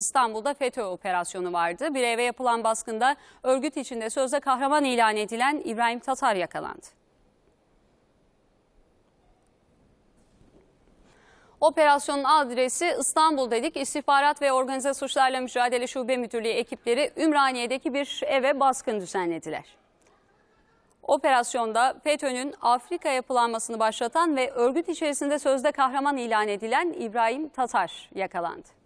İstanbul'da FETÖ operasyonu vardı. Bir eve yapılan baskında örgüt içinde sözde kahraman ilan edilen İbrahim Tatar yakalandı. Operasyonun adresi İstanbul dedik. İstihbarat ve Organize Suçlarla Mücadele Şube Müdürlüğü ekipleri Ümraniye'deki bir eve baskın düzenlediler. Operasyonda FETÖ'nün Afrika yapılanmasını başlatan ve örgüt içerisinde sözde kahraman ilan edilen İbrahim Tatar yakalandı.